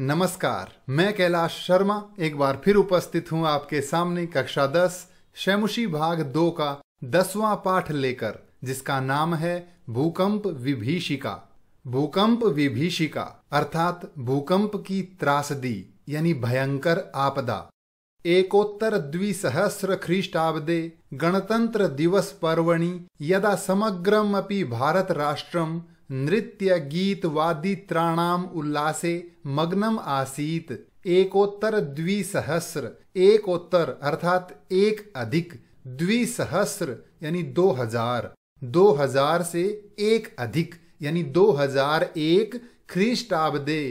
नमस्कार मैं कैलाश शर्मा एक बार फिर उपस्थित हूं आपके सामने कक्षा दस शैमुशी भाग दो का दसवां पाठ लेकर जिसका नाम है भूकंप विभीषिका भूकंप विभीषिका अर्थात भूकंप की त्रासदी यानी भयंकर आपदा एकोत्तर द्विसहस्र ख्रीष्टाब्दे गणतंत्र दिवस पर्वणि यदा समग्रम अपि भारत राष्ट्रम नृत्य गीत वादी त्राणाम उल्लासे मग्नम आसीत एकोत्तर द्विसहस्र एकोत्तर अर्थात एक अधिक द्विसहस्र यानी दो हजार दो हजार से एक अधिक यानी दो हजार एक ख्रीष्टाब्दे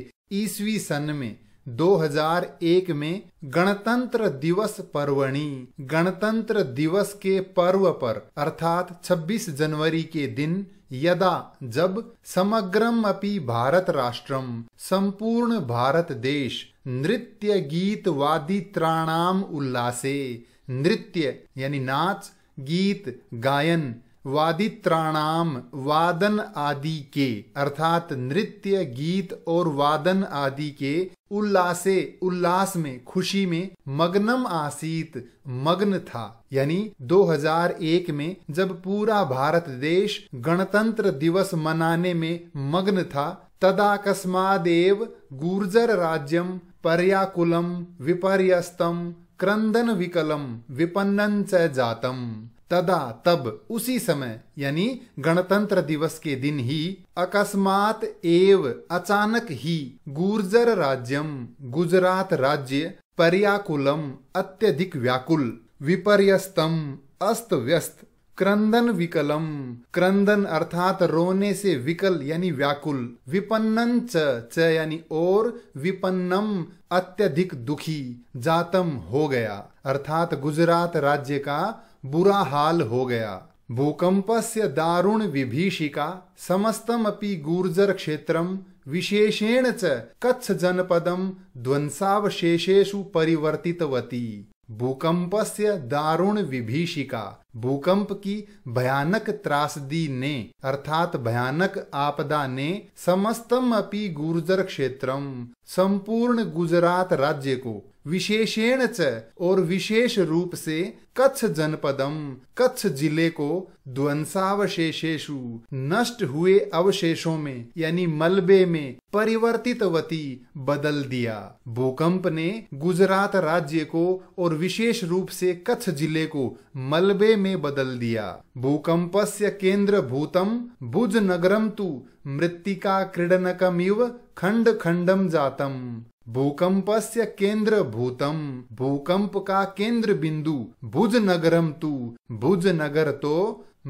ईस्वी सन में दो हजार एक में गणतंत्र दिवस पर्वणी गणतंत्र दिवस के पर्व पर अर्थात 26 जनवरी के दिन यदा जब समग्रम अपि भारत राष्ट्रम संपूर्ण भारत देश नृत्य गीत त्राणाम उल्लासे नृत्य यानी नाच गीत गायन त्राणाम वादन आदि के अर्थात नृत्य गीत और वादन आदि के उल्लासे उल्लास में खुशी में मग्नम आसीत मग्न था यानी 2001 में जब पूरा भारत देश गणतंत्र दिवस मनाने में मग्न था तदाकस्मादेव गुर्जर राज्यम पर्याकुलम विपर्यस्तम क्रंदन विकलम विपन्न जातम तदा तब उसी समय यानी गणतंत्र दिवस के दिन ही अकस्मात एव अचानक ही गुर्जर राज्यम गुजरात राज्य पर्याकुलम अत्यधिक व्याकुल विपर्यस्तम अस्त व्यस्त क्रंदन विकलम क्रंदन अर्थात रोने से विकल यानी व्याकुल विपन्न च च यानी और विपन्नम अत्यधिक दुखी जातम हो गया अर्थात गुजरात राज्य का बुरा हाल हो गया भूकंप से दारुण विभीषिका समस्तमपि गुर्जर क्षेत्र विशेषेण च कच्छ ध्वंसावशेषेश परिवर्तित परिवर्तितवती से दारुण विभीषिका भूकंप की भयानक त्रासदी ने अर्थात भयानक आपदा ने समस्तम अपि गुर्जर क्षेत्र संपूर्ण गुजरात राज्य को विशेषेण च और विशेष रूप से कच्छ जनपदम कच्छ जिले को ध्वंसावशेषेशु नष्ट हुए अवशेषों में यानी मलबे में परिवर्तित वती बदल दिया भूकंप ने गुजरात राज्य को और विशेष रूप से कच्छ जिले को मलबे में बदल दिया भूकंप से केंद्र भूतम भुज नगरम तु मृत्तिका इव खंड खंडम जातम भूकंपस्य केंद्र भूतम भूकंप का केंद्र बिंदु भुज नगरम तु भुज नगर तो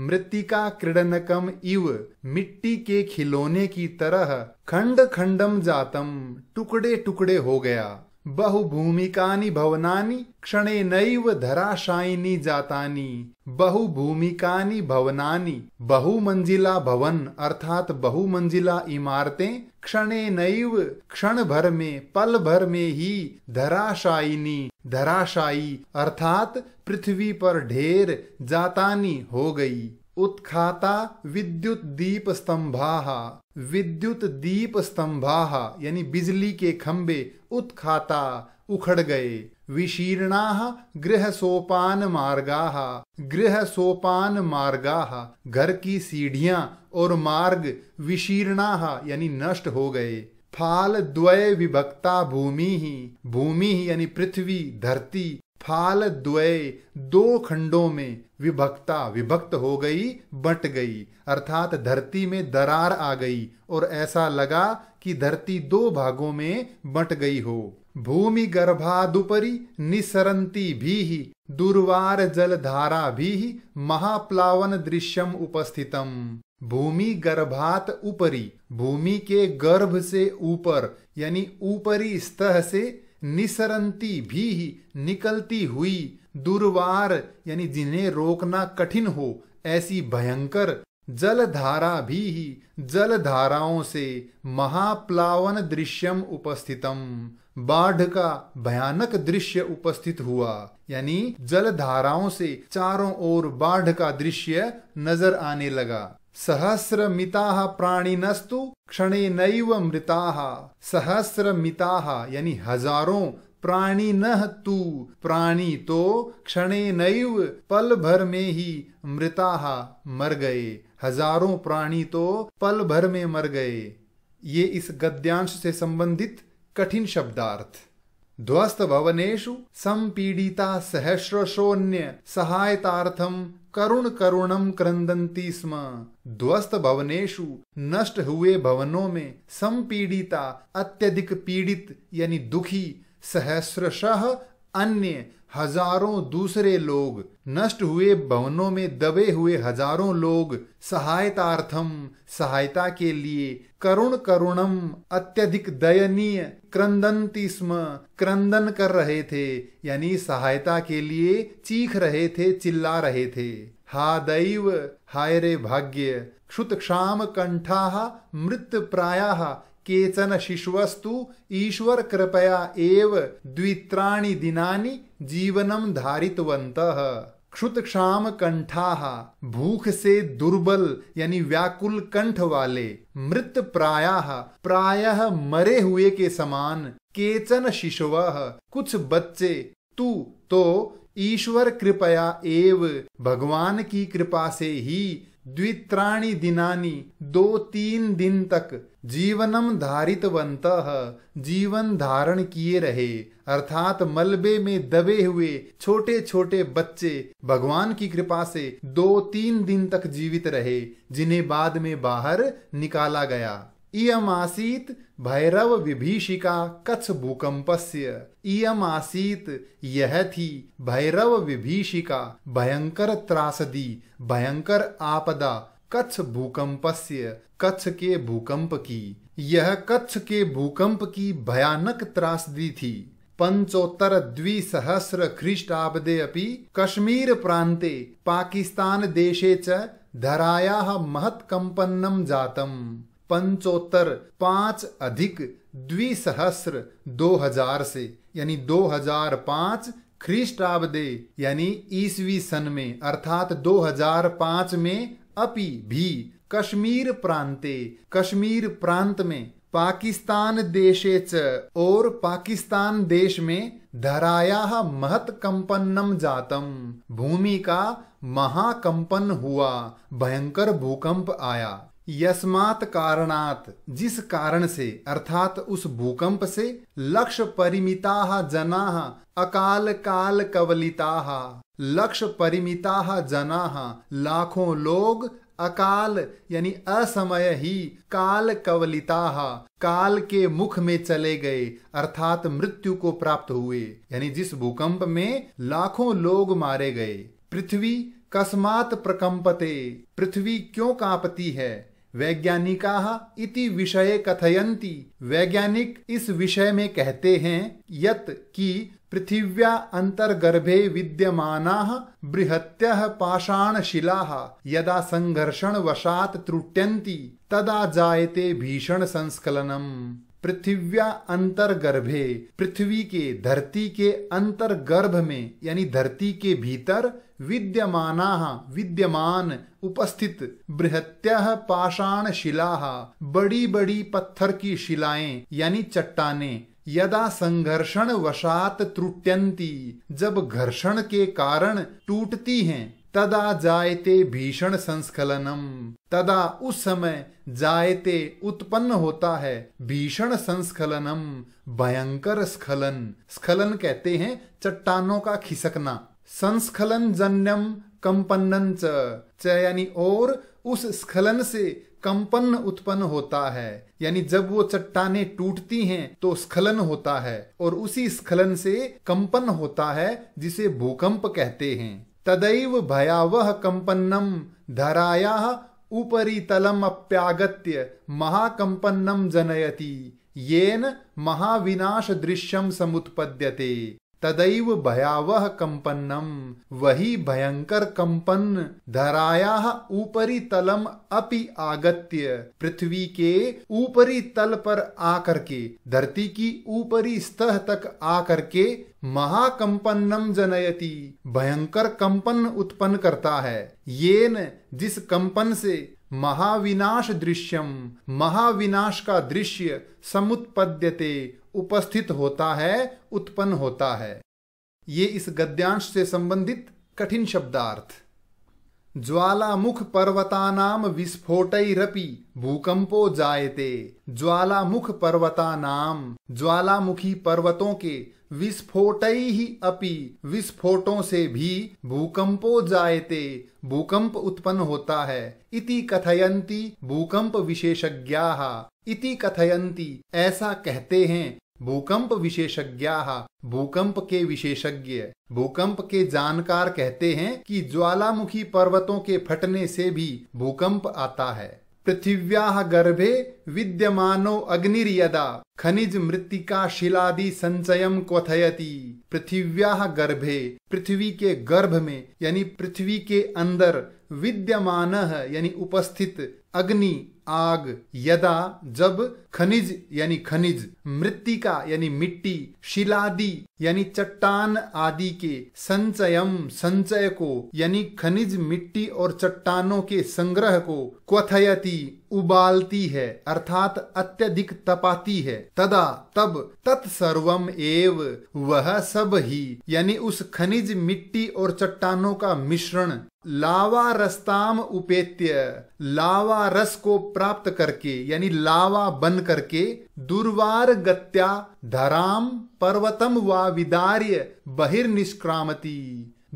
मृतिका क्रीडनकम इव मिट्टी के खिलौने की तरह खंड खंडम जातम टुकड़े टुकड़े हो गया भवनानी क्षण क्षणेनैव धराशायिनी जाता बहुभूमिका भवनानी बहुमंजिला भवन अर्थात बहुमंजिला इमारतें नैव क्षण भर में पल भर में ही धराशायिनी धराशायी अर्थात पृथ्वी पर ढेर जातानी हो गई उत्खाता विद्युत दीप स्तंभा विद्युत दीप स्तंभा यानी बिजली के खंबे उत्खाता उखड़ गए विशीर्णा गृह सोपान मार्गा गृह सोपान मार्गा घर की सीढ़ियां और मार्ग विशीर्णा यानी नष्ट हो गए फाल द्वय विभक्ता भूमि ही भूमि यानी पृथ्वी धरती फाल द्वय दो खंडों में विभक्ता विभक्त हो गई बट गई अर्थात धरती में दरार आ गई और ऐसा लगा कि धरती दो भागों में बट गई हो भूमि गर्भादुपरी निसरंती भी ही दुर्वार धारा भी ही महाप्लावन दृश्यम उपस्थितम भूमि गर्भात उपरी भूमि के गर्भ से ऊपर यानी ऊपरी स्तह से निसरंती भी ही निकलती हुई दुर्वार यानी जिन्हें रोकना कठिन हो ऐसी भयंकर जलधारा भी जलधाराओं से महाप्लावन दृश्यम उपस्थितम बाढ़ का भयानक दृश्य उपस्थित हुआ यानी जलधाराओं से चारों ओर बाढ़ का दृश्य नजर आने लगा सहस्र मिता नस्तु क्षणे नैव मृता सहस्र मिता यानी हजारों प्राणी न तू प्राणी तो क्षण नैव पल भर में ही मृता मर गए हजारों प्राणी तो पल भर में मर गए ये इस गद्यांश से संबंधित कठिन शब्दार्थ ध्वस्त भवनेशु संपीडिता सहस्रशोन्य सहायतार्थम करुण करुणम क्रंदंती स्म ध्वस्त भवनेशु नष्ट हुए भवनों में संपीड़िता अत्यधिक पीड़ित यानी दुखी सहस्रशः अन्य हजारों दूसरे लोग नष्ट हुए भवनों में दबे हुए हजारों लोग सहायतार्थम सहायता के लिए करुण करुणम अत्यधिक दयनीय क्रंदंती स्म क्रंदन कर रहे थे यानी सहायता के लिए चीख रहे थे चिल्ला रहे थे हा दैव हाय रे भाग्य क्षुत क्षाम कंठा मृत प्राया केचन शिशुस्तु ईश्वर कृपया एव द्वित्राणि दिनानि जीवनं धारितवन्तः क्षुतक्षाम कंठाह भूख से दुर्बल यानी व्याकुल कंठ वाले मृत प्राय प्रायः मरे हुए के समान केचन शिशव कुछ बच्चे तू तो ईश्वर कृपया एव भगवान की कृपा से ही द्वित्राणी दिनानी दो तीन दिन तक जीवनम धारितवंत जीवन धारण किए रहे अर्थात मलबे में दबे हुए छोटे छोटे बच्चे भगवान की कृपा से दो तीन दिन तक जीवित रहे जिन्हें बाद में बाहर निकाला गया इम आसीत भैरव विभीषिका कच्छ भूकंप इम आसीत यह थी भैरव विभीषिका भयंकर त्रासदी भयंकर आपदा कच्छ भूकंपस्य कच्छ के भूकंप की यह कच्छ के भूकंप की भयानक त्रासदी थी पंचोत्तर द्विसहस्र ख्रीष्टाब्दे अपि कश्मीर प्रांत पाकिस्तान देशे च धरायाः महत्कम्पन्नं जातम पंचोत्तर पांच अधिक द्विसहस्र हजार से यानी दो हजार पांच ख्रीष्टाब्दे यानी ईसवी सन में अर्थात 2005 में अपि भी कश्मीर प्रांते कश्मीर प्रांत में पाकिस्तान देशे च और पाकिस्तान देश में धराया महत कंपन्नम जातम भूमि का महाकंपन हुआ भयंकर भूकंप आया यस्मात कारणात जिस कारण से अर्थात उस भूकंप से लक्ष्य परिमिता जना अकाल काल कवलिता लक्ष्य परिमिता जना लाखों लोग अकाल यानी असमय ही काल कवलिता काल के मुख में चले गए अर्थात मृत्यु को प्राप्त हुए यानी जिस भूकंप में लाखों लोग मारे गए पृथ्वी कस्मात प्रकंपते पृथ्वी क्यों कांपती है वैज्ञानिका इति विषय कथयंती वैज्ञानिक इस विषय में कहते हैं यत कि पृथिव्या अंतर्गर्भे विद्यमाना बृहत्य पाषाणशिला यदा संघर्षण वशात त्रुट्यन्ति तदा जायते भीषण संस्खलनम पृथिव्या अंतर्गर्भे पृथ्वी के धरती के अंतर्गर्भ में यानी धरती के भीतर विद्यमान विद्यमान उपस्थित बृहत्य पाषाण शिला बड़ी बड़ी पत्थर की शिलाएं यानी चट्टाने यदा संघर्षण वशात त्रुट्यंती जब घर्षण के कारण टूटती हैं तदा जायते भीषण संस्खलनम तदा उस समय जायते उत्पन्न होता है भीषण संस्खलनम भयंकर स्खलन स्खलन कहते हैं चट्टानों का खिसकना संस्खलन जन्यम कंपन्न च यानी और उस स्खलन से कंपन उत्पन्न होता है यानी जब वो चट्टाने टूटती हैं तो स्खलन होता है और उसी स्खलन से कंपन होता है जिसे भूकंप कहते हैं तदैव भयावह कंपन्नम धराया उपरी तलम अप्यागत्य महाकंपन्नम जनयति येन महाविनाश दृश्यम समुत्पद्यते तदैव भयावह कंपन्नम वही भयंकर कंपन धराया ऊपरी तलम अपि आगत्य पृथ्वी के ऊपरी तल पर आकर के धरती की ऊपरी स्तह तक आकर के महाकंपन्नम जनयति भयंकर कंपन उत्पन्न करता है ये न जिस कंपन से महाविनाश दृश्यम महाविनाश का दृश्य समुत्पद्यते उपस्थित होता है उत्पन्न होता है ये इस गद्यांश से संबंधित कठिन शब्दार्थ ज्वालामुख पर्वतानाम विस्फोटरपि भूकंपो जायते ज्वालामुख पर्वतानाम ज्वालामुखी पर्वतों के विस्फोट ही अपि विस्फोटों से भी भूकंपो जायते भूकंप उत्पन्न होता है इति कथयंती भूकंप विशेषज्ञा इति कथयंती ऐसा कहते हैं भूकंप विशेषज्ञ भूकंप के विशेषज्ञ भूकंप के जानकार कहते हैं कि ज्वालामुखी पर्वतों के फटने से भी भूकंप आता है पृथिव्या गर्भे विद्यमानो अग्निर्यदा खनिज मृत्तिका शिलादि संचय क्वथयति पृथिव्या गर्भे पृथ्वी के गर्भ में यानी पृथ्वी के अंदर विद्यमान यानी उपस्थित अग्नि आग यदा जब खनिज यानी खनिज का यानी मिट्टी शिलादि यानी चट्टान आदि के संचयम संचय को यानी खनिज मिट्टी और चट्टानों के संग्रह को क्वथयती उबालती है अर्थात अत्यधिक तपाती है तदा तब तत्सर्वम एव वह सब ही यानी उस खनिज मिट्टी और चट्टानों का मिश्रण लावा रस्ताम उपेत्य लावा रस को प्राप्त करके यानी लावा बन करके दुर्वार गत्या धराम पर्वतम व विदार्य बहिर्निष्क्रामती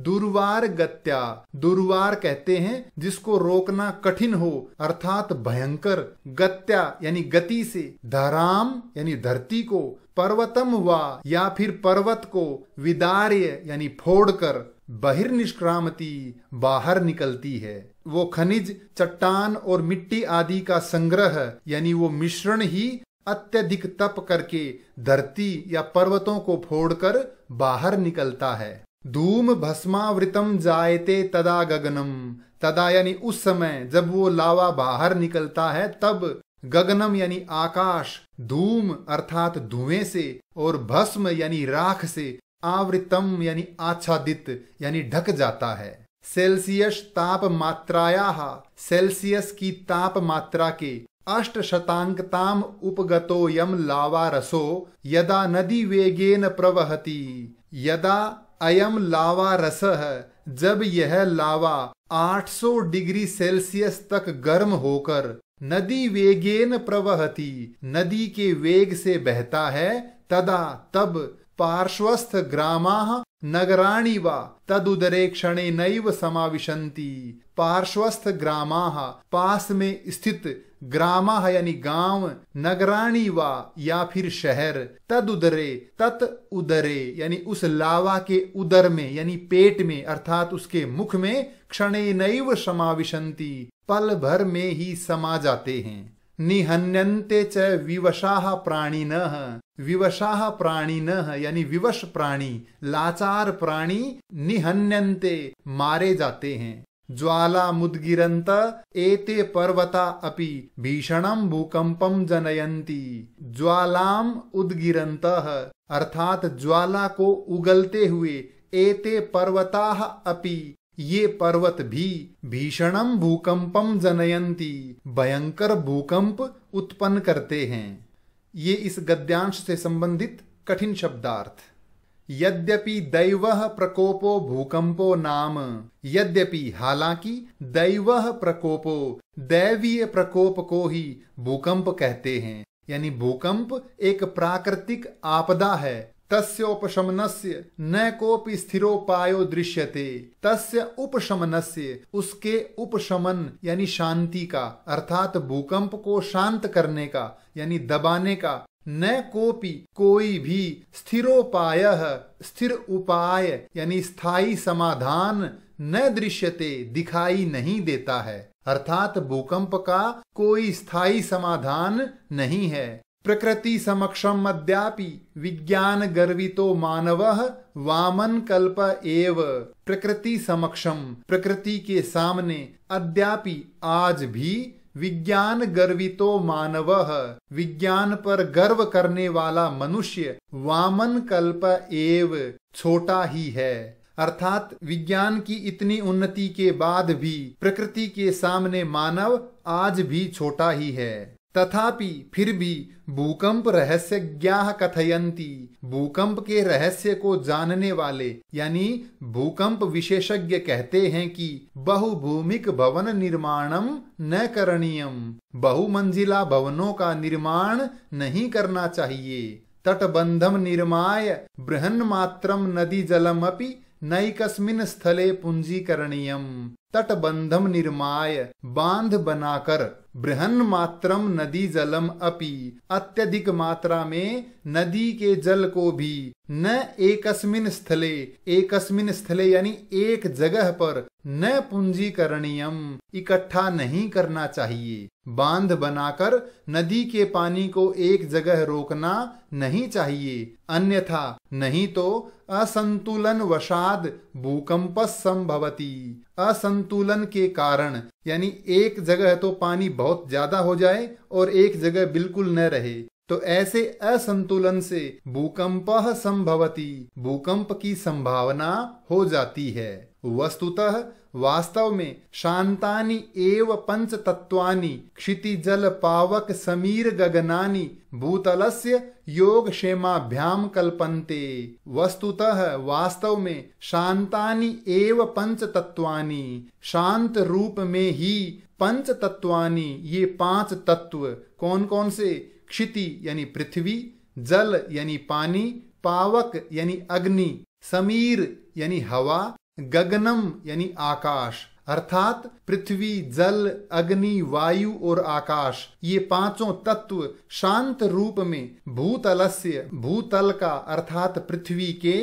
दुर्वार गत्या दुर्वार कहते हैं जिसको रोकना कठिन हो अर्थात भयंकर गत्या यानी गति से धराम यानी धरती को पर्वतम व या फिर पर्वत को विदार्य यानी फोड़कर बहिर्निष्क्रामती बाहर निकलती है वो खनिज चट्टान और मिट्टी आदि का संग्रह यानी वो मिश्रण ही अत्यधिक तप करके धरती या पर्वतों को फोड़कर बाहर निकलता है धूम भस्मावृतम जायते तदा गगनम तदा यानी उस समय जब वो लावा बाहर निकलता है तब गगनम यानी आकाश धूम अर्थात धुएं से और भस्म यानी राख से आवृतम यानी आच्छादित यानी ढक जाता है सेल्सियस ताप मात्राया सेल्सियस की ताप मात्रा के अष्ट शतांकताम उपगतो यम लावा रसो यदा नदी वेगेन प्रवहति यदा अयम लावा रस जब यह लावा 800 डिग्री सेल्सियस तक गर्म होकर नदी वेगेन प्रवहति नदी के वेग से बहता है तदा तब पार्श्वस्थ ग्रामाः नगराणि वा तदुदरे क्षणे नैव समाविशन्ति पार्श्वस्थ ग्रामाः पास में स्थित ग्राम यानी गांव नगराणी वा या फिर शहर तद उदरे तत् उदरे यानी उस लावा के उदर में यानी पेट में अर्थात उसके मुख में क्षणे नैव समाविशंति पल भर में ही समा जाते हैं निहन्यन्ते च विवशाः प्राणिनः विवशाह प्राणी न यानी विवश प्राणी लाचार प्राणी निहन्यन्ते मारे जाते हैं ज्वाला मुदगिरंत एते पर्वता अपि भीषणम भूकंपम जनयंती ज्वालाम उदगिरंत अर्थात ज्वाला को उगलते हुए एते पर्वता अपि ये पर्वत भी भीषणम भूकंपम जनयंती भयंकर भूकंप उत्पन्न करते हैं ये इस गद्यांश से संबंधित कठिन शब्दार्थ यद्यपि दैव प्रकोपो भूकंपो नाम यद्यपि हालांकि दैव प्रकोपो दैवीय प्रकोप को ही भूकंप कहते हैं यानी भूकंप एक प्राकृतिक आपदा है तस्योपशमनस्य न कोपि स्थिरोपायो दृश्यते तस्य उपशमनस्य उसके उपशमन यानी शांति का अर्थात भूकंप को शांत करने का यानी दबाने का न कोपि कोई भी स्थिरोपाय स्थिर उपाय यानी स्थायी समाधान न दृश्यते दिखाई नहीं देता है अर्थात भूकंप का कोई स्थायी समाधान नहीं है प्रकृति समक्षम अद्यापि विज्ञान गर्वितो मानव वामन कल्प एव प्रकृति समक्षम प्रकृति के सामने अद्यापि आज भी विज्ञान गर्वितो मानव विज्ञान पर गर्व करने वाला मनुष्य वामन कल्प एव छोटा ही है अर्थात विज्ञान की इतनी उन्नति के बाद भी प्रकृति के सामने मानव आज भी छोटा ही है तथापि फिर भी भूकंप रहस्य ज्ञा कथयंती भूकंप के रहस्य को जानने वाले यानी भूकंप विशेषज्ञ कहते हैं कि बहुभूमिक भवन निर्माणम न करणीयम बहुमंजिला भवनों का निर्माण नहीं करना चाहिए तटबंधम निर्माय बृहन मात्रम नदी जलम नई कस्मिन स्थले पूंजीकरणीयम तटबंधम निर्माय बांध बनाकर बृहन मात्रम नदी जलम अपि अत्यधिक मात्रा में नदी के जल को भी न एकस्मिन स्थले एकस्मिन स्थले यानी एक जगह पर न पूंजीकरणीयम इकट्ठा नहीं करना चाहिए बांध बनाकर नदी के पानी को एक जगह रोकना नहीं चाहिए अन्यथा नहीं तो असंतुलन वशाद भूकंप संभवती असंतुलन संतुलन के कारण यानी एक जगह तो पानी बहुत ज्यादा हो जाए और एक जगह बिल्कुल न रहे तो ऐसे असंतुलन से भूकंप संभवती भूकंप की संभावना हो जाती है वस्तुतः वास्तव में शांतानी एव पंच क्षिति क्षितिजल पावक समीर गगनानि भूतलस्य योग क्षेमाभ्याम कल्पन्ते वस्तुतः वास्तव में शांतानी एव पंच तत्वा शांत रूप में ही पंच तत्वा ये पांच तत्व कौन कौन से क्षिति यानी पृथ्वी जल यानी पानी पावक यानी अग्नि समीर यानी हवा गगनम यानी आकाश अर्थात पृथ्वी जल अग्नि वायु और आकाश ये पांचों तत्व शांत रूप में भूतलस्य भूतल का अर्थात पृथ्वी के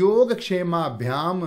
योग क्षेमाभ्याम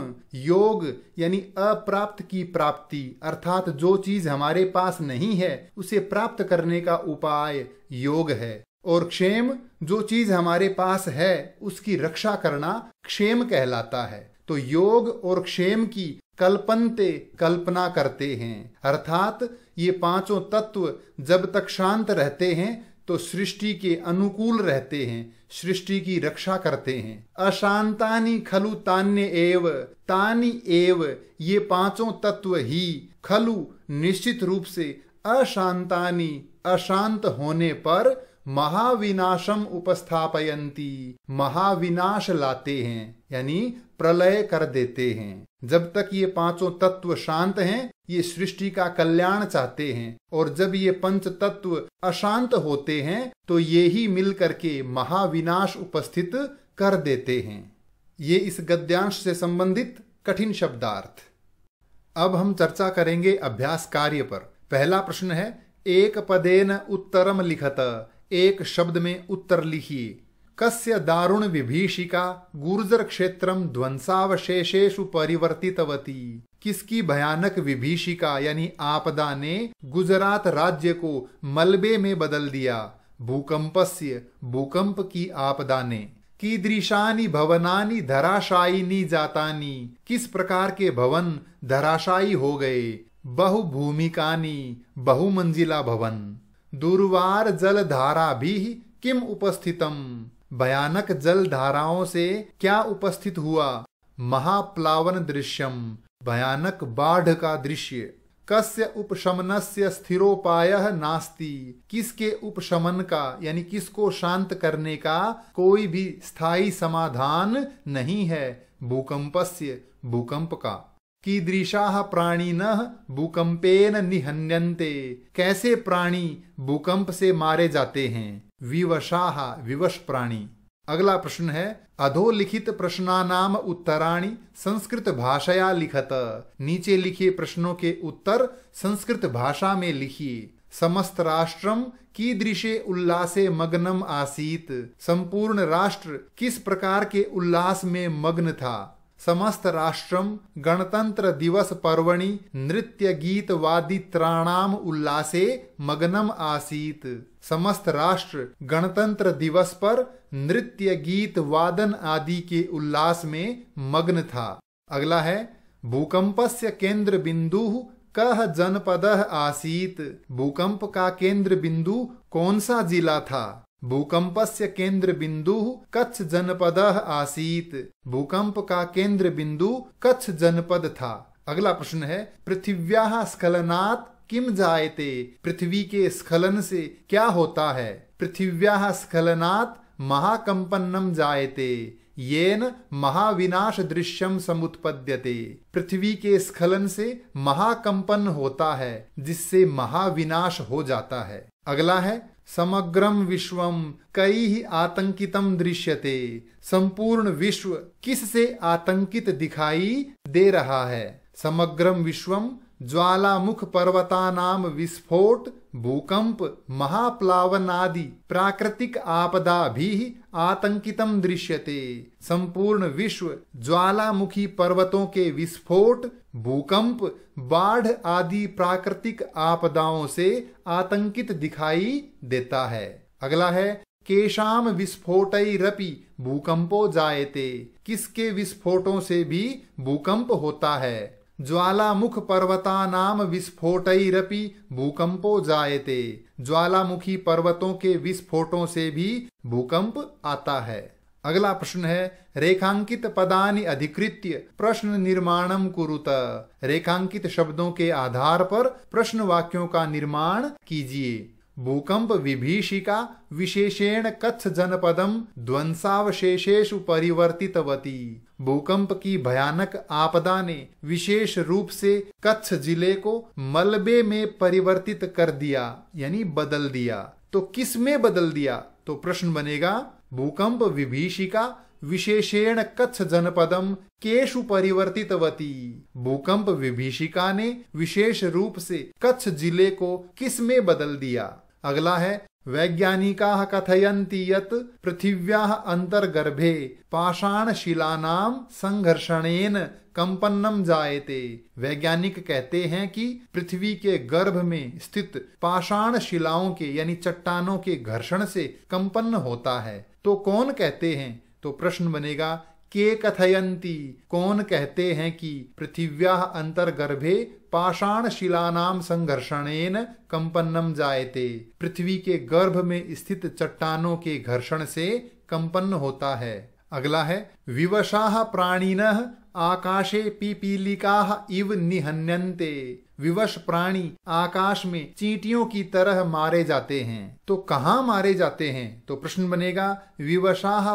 योग यानी अप्राप्त की प्राप्ति अर्थात जो चीज हमारे पास नहीं है उसे प्राप्त करने का उपाय योग है और क्षेम जो चीज हमारे पास है उसकी रक्षा करना क्षेम कहलाता है तो योग और क्षेम की कल्पनते कल्पना करते हैं अर्थात ये पांचों तत्व जब तक शांत रहते हैं तो सृष्टि के अनुकूल रहते हैं सृष्टि की रक्षा करते हैं अशांतानी खलु तान्य एव तानी एव ये पांचों तत्व ही खलु निश्चित रूप से अशांतानी अशांत होने पर महाविनाशम उपस्थापयंती महाविनाश लाते हैं यानी प्रलय कर देते हैं जब तक ये पांचों तत्व शांत हैं ये सृष्टि का कल्याण चाहते हैं और जब ये पंच तत्व अशांत होते हैं तो ये ही मिल करके महाविनाश उपस्थित कर देते हैं ये इस गद्यांश से संबंधित कठिन शब्दार्थ अब हम चर्चा करेंगे अभ्यास कार्य पर पहला प्रश्न है एक पदेन उत्तरम लिखत एक शब्द में उत्तर लिखिए कस्य दारुण विभीषिका गुर्जर क्षेत्रम ध्वंसावशेषेशु परिवर्तितवती किसकी भयानक विभीषिका यानी आपदा ने गुजरात राज्य को मलबे में बदल दिया भूकंपस्य भूकंप की आपदा ने कीदृशानी भवनानी धराशायिनी जातानी किस प्रकार के भवन धराशायी हो गए बहु बहुभूमिकानी बहुमंजिला भवन दुर्वार जल धारा भी किम उपस्थितम भयानक धाराओं से क्या उपस्थित हुआ महाप्लावन दृश्यम भयानक बाढ़ का दृश्य कस्य उपशमन से स्थिरोपाय नास्ति किसके उपशमन का यानी किसको शांत करने का कोई भी स्थायी समाधान नहीं है भूकंपस्य भूकंप का प्राणी न भूकंपेन निहन्यन्ते कैसे प्राणी भूकंप से मारे जाते हैं विवशाह विवश प्राणी अगला प्रश्न है अधोलिखित प्रश्नानाम उत्तराणी संस्कृत भाषाया लिखत नीचे लिखे प्रश्नों के उत्तर संस्कृत भाषा में लिखिए समस्त राष्ट्रम कीदृशे उल्लासे मग्नम आसीत संपूर्ण राष्ट्र किस प्रकार के उल्लास में मग्न था समस्त राष्ट्रम गणतंत्र दिवस पर्वणि नृत्य गीत वादी त्राणाम उल्लासे मग्नम आसीत समस्त राष्ट्र गणतंत्र दिवस पर नृत्य गीत वादन आदि के उल्लास में मग्न था अगला है भूकंपस्य केंद्र बिंदु कह जनपद आसीत भूकंप का केंद्र बिंदु कौन सा जिला था भूकंप से केंद्र बिंदु कच्छ जनपद आसीत भूकंप का केंद्र बिंदु कच्छ जनपद था अगला प्रश्न है पृथ्व्या स्खलनात् किम जायते पृथ्वी के स्खलन से क्या होता है पृथ्व्या स्खलनात् महाकंपन्नम जायते येन महाविनाश दृश्यम समुत्पद्यते पृथ्वी के स्खलन से महाकंपन होता है जिससे महाविनाश हो जाता है अगला है समग्रम विश्वम कई ही आतंकितम दृश्यते संपूर्ण विश्व किस से आतंकित दिखाई दे रहा है समग्रम विश्वम ज्वालामुख पर्वता नाम विस्फोट भूकंप महाप्लावनादि प्राकृतिक आपदा भी आतंकितम दृश्यते संपूर्ण विश्व ज्वालामुखी पर्वतों के विस्फोट भूकंप बाढ़ आदि प्राकृतिक आपदाओं से आतंकित दिखाई देता है अगला है केशाम विस्फोटरपि भूकंपो जायते किसके विस्फोटों से भी भूकंप होता है ज्वालामुख पर्वता नाम विस्फोटरपि भूकंपो जायते ज्वालामुखी पर्वतों के विस्फोटों से भी भूकंप आता है अगला प्रश्न है रेखांकित पदानि अधिकृत्य प्रश्न निर्माणम कुरुत रेखांकित शब्दों के आधार पर प्रश्न वाक्यों का निर्माण कीजिए भूकंप विभीषिका विशेषेण कच्छ जनपदम ध्वंसावशेषेशु परिवर्तितवती भूकंप की भयानक आपदा ने विशेष रूप से कच्छ जिले को मलबे में परिवर्तित कर दिया यानी बदल दिया तो किस में बदल दिया तो प्रश्न बनेगा भूकंप विभीषिका विशेषेण कच्छ जनपदम केशु परिवर्तितवती भूकंप विभीषिका ने विशेष रूप से कच्छ जिले को किस में बदल दिया अगला है वैज्ञानिका कथयंती कथयन्ति यत् पाषाण शिला नाम संघर्षणेन कंपन्नम जायते वैज्ञानिक कहते हैं कि पृथ्वी के गर्भ में स्थित पाषाण शिलाओं के यानी चट्टानों के घर्षण से कंपन्न होता है तो कौन कहते हैं तो प्रश्न बनेगा के कथयंती कौन कहते हैं कि पृथिव्या अंतर्गर्भे पाषाण शिला नाम संघर्षण कंपन्नम जायते पृथ्वी के गर्भ में स्थित चट्टानों के घर्षण से कंपन्न होता है अगला है विवशाह प्राणीन आकाशे पीपीलिका इव निहन्यन्ते विवश प्राणी आकाश में चींटियों की तरह मारे जाते हैं तो कहाँ मारे जाते हैं तो प्रश्न बनेगा विवशाह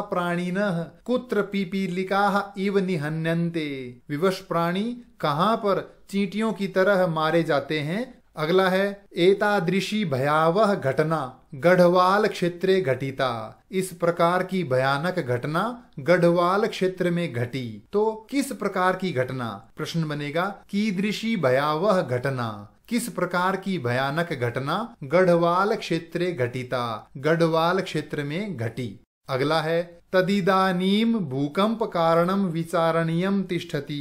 न कुत्र पीपीलिका इव निहन्यन्ते विवश प्राणी कहाँ पर चींटियों की तरह मारे जाते हैं अगला है एतादृशी भयावह घटना गढ़वाल क्षेत्र घटिता इस प्रकार की भयानक घटना गढ़वाल क्षेत्र में घटी तो किस प्रकार की घटना प्रश्न बनेगा कीदृशी भयावह घटना किस प्रकार की भयानक घटना गढ़वाल क्षेत्र घटिता गढ़वाल क्षेत्र में घटी अगला है तदिदानीम भूकंप कारणम विचारणीयम तिष्ठती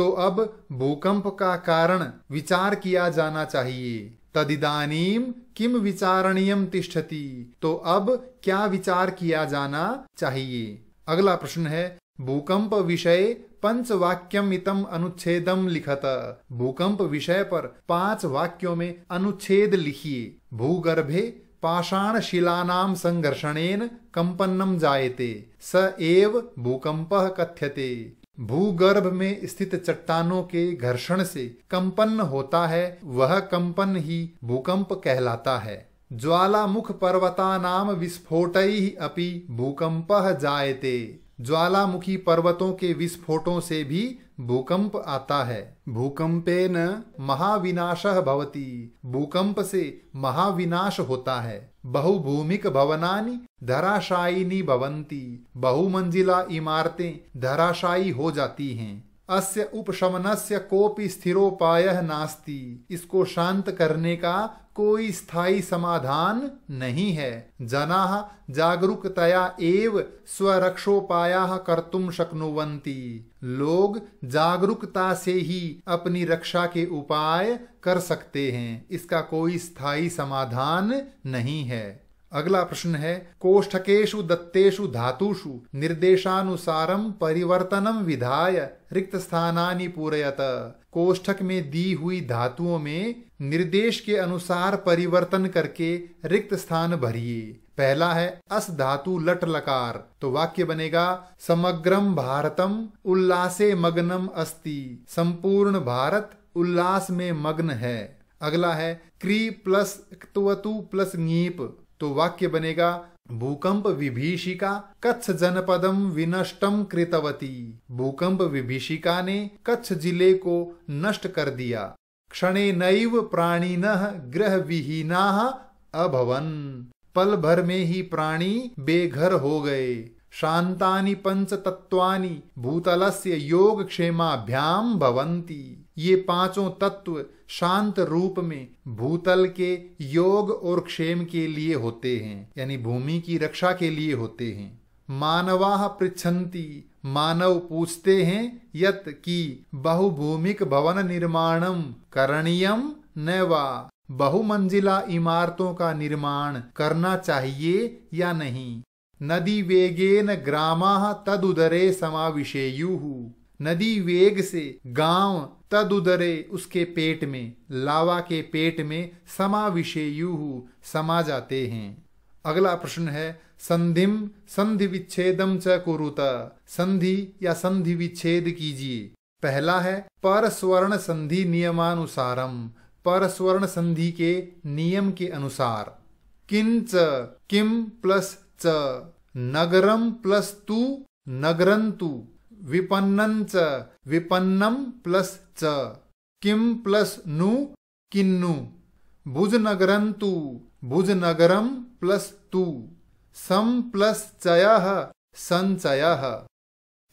तो अब भूकंप का कारण विचार किया जाना चाहिए तदिदानीम किम विचारणीयम तिष्ठति तो अब क्या विचार किया जाना चाहिए अगला प्रश्न है भूकंप विषय पंच वाक्यम इतम अनुच्छेदम लिखत भूकंप विषय पर पांच वाक्यों में अनुच्छेद लिखिए भूगर्भे पाषाण शिलानाम संघर्षणेन कंपन्नम जायते स एव भूकंप कथ्यते भूगर्भ में स्थित चट्टानों के घर्षण से कंपन होता है वह कंपन ही भूकंप कहलाता है ज्वालामुख पर्वता नाम विस्फोट अपि भूकंप जायते ज्वालामुखी पर्वतों के विस्फोटों से भी भूकंप आता है भूकंपे न महाविनाश भवती भूकंप से महाविनाश होता है बहुभूमिक भवनानी धराशायिनी भवंती बहुमंजिला इमारतें धराशायी हो जाती हैं अस्य उपशमनस्य कोपि स्थिरोपाय नास्ति इसको शांत करने का कोई स्थायी समाधान नहीं है जना जागरूकतया एव स्वरक्षोपाया कर्तुं शक्नुवंती लोग जागरूकता से ही अपनी रक्षा के उपाय कर सकते हैं इसका कोई स्थायी समाधान नहीं है अगला प्रश्न है कोष्ठकेशु दत्तेषु धातुषु निर्देशानुसारम परिवर्तनम विधाय रिक्त स्थानानि पूरयत कोष्ठक में दी हुई धातुओं में निर्देश के अनुसार परिवर्तन करके रिक्त स्थान भरिए पहला है अस धातु लट लकार तो वाक्य बनेगा समग्रम भारतम उल्लासे मग्नम अस्ति संपूर्ण भारत उल्लास में मग्न है अगला है क्री प्लस क्तवतु प्लस नीप तो वाक्य बनेगा भूकंप विभीषिका कच्छ जनपदम विनष्टम कृतवती भूकंप विभीषिका ने कच्छ जिले को नष्ट कर दिया क्षणेन प्राणीन ग्रह विहीना अभवन पल भर में ही प्राणी बेघर हो गए शांतानि पंच भूतल भूतलस्य योग क्षेमाभ्याम भवंती ये पांचों तत्व शांत रूप में भूतल के योग और क्षेम के लिए होते हैं यानी भूमि की रक्षा के लिए होते हैं मानवा पृछंती मानव पूछते हैं यत की बहुभूमिक भवन निर्माणम करणीयम न बहुमंजिला इमारतों का निर्माण करना चाहिए या नहीं नदी वेगेन ग्रामा तदुदरे समाविशेयु नदी वेग से गांव तदुदरे उसके पेट में लावा के पेट में समाविशेयु समा जाते हैं अगला प्रश्न है संधिम संधि विच्छेदम च कुरुत संधि या संधि विच्छेद कीजिए पहला है परस्वर्ण संधि नियमानुसारम परस्वर्ण संधि के नियम के अनुसार किंच किम प्लस च नगरम प्लस तु नगरंतु विपन्नं च विपन्नम प्लस च किम प्लस नु किन्नु भुज नगरंतु नगरम प्लस तू सम प्लस चया संचया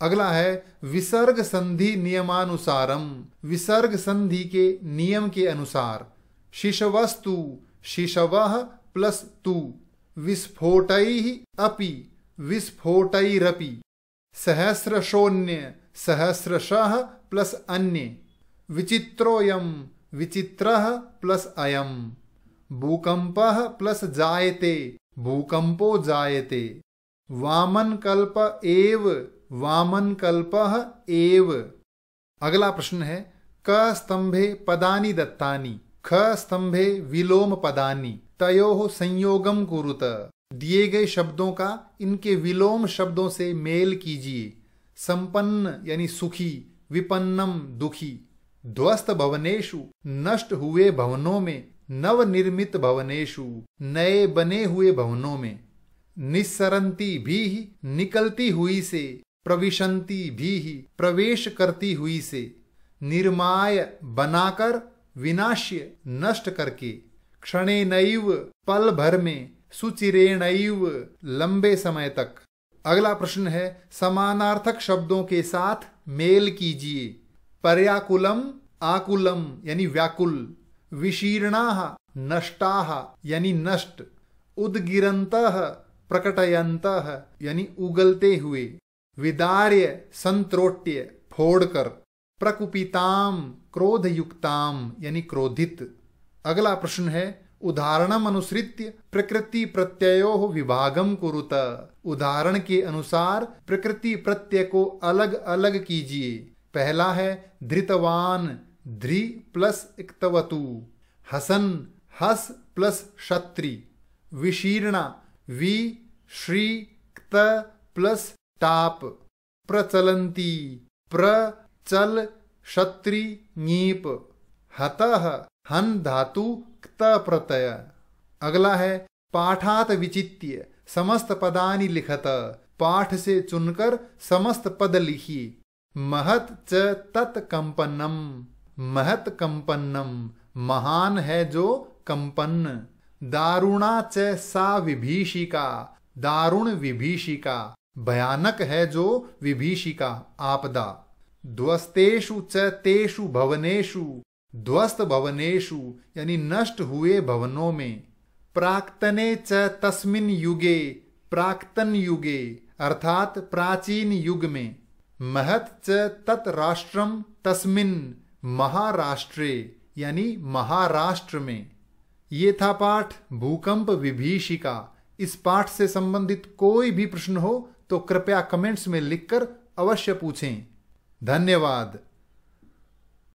अगला है विसर्ग संधि नियमानुसारम विसर्ग संधि के नियम के अनुसार शिशवस्तु शिशव प्लस तू विस्फोट अपि विस्फोटरपि सहस्रशोन्य सहस्रश प्लस अन्य विचित्रोयम विचित्र प्लस अयम भूकंप प्लस जायते भूकंपो जायते वामन कल्प एव वामन कल्प एव अगला प्रश्न है क स्तंभे पदानी दत्तानी ख स्तंभे विलोम पदानी तयो संयोगम कुरुत दिए गए शब्दों का इनके विलोम शब्दों से मेल कीजिए संपन्न यानी सुखी विपन्नम दुखी ध्वस्त भवनेशु नष्ट हुए भवनों में नवनिर्मित भवनेशु नए बने हुए भवनों में निस्सरंती भी निकलती हुई से प्रविशंती भी प्रवेश करती हुई से निर्माय बनाकर विनाश्य नष्ट करके क्षणे नैव पल भर में सुचिरेण लंबे समय तक अगला प्रश्न है समानार्थक शब्दों के साथ मेल कीजिए पर्याकुलम आकुलम यानी व्याकुल विशीर्णा नष्टा यानी नष्ट उदगिरंत प्रकटयंत यानी उगलते हुए विदार्य संत्रोट्य फोड़कर प्रकुपिताम क्रोध युक्ताम यानी क्रोधित अगला प्रश्न है उदाहरणम अनुसृत्य प्रकृति प्रत्ययो विभागम कुरुत उदाहरण के अनुसार प्रकृति प्रत्यय को अलग अलग कीजिए पहला है धृतवान ध्री प्लस इक्तवतु हसन हस प्लस क्षत्रि विशीर्णा वी श्री क्त प्लस टाप प्रचलन्ति प्र चल क्षत्रि नीप हत हन धातु क्त प्रत्यय अगला है पाठात विचित्य समस्त पदानि लिखत पाठ से चुनकर समस्त पद लिखी महत च तत्कंपनम महत कंपन्नम महान है जो कंपन्न दारुणा च सा विभीषिका दारुण विभीषिका भयानक है जो विभीषिका आपदा ध्वस्तेषु च तेषु भवनेषु ध्वस्त भवनेषु यानी नष्ट हुए भवनों में प्राक्तने च तस्मिन युगे प्राक्तन युगे अर्थात प्राचीन युग में महत च तत राष्ट्रम तस्मिन महाराष्ट्रे यानी महाराष्ट्र में ये था पाठ भूकंप विभीषिका इस पाठ से संबंधित कोई भी प्रश्न हो तो कृपया कमेंट्स में लिखकर अवश्य पूछें धन्यवाद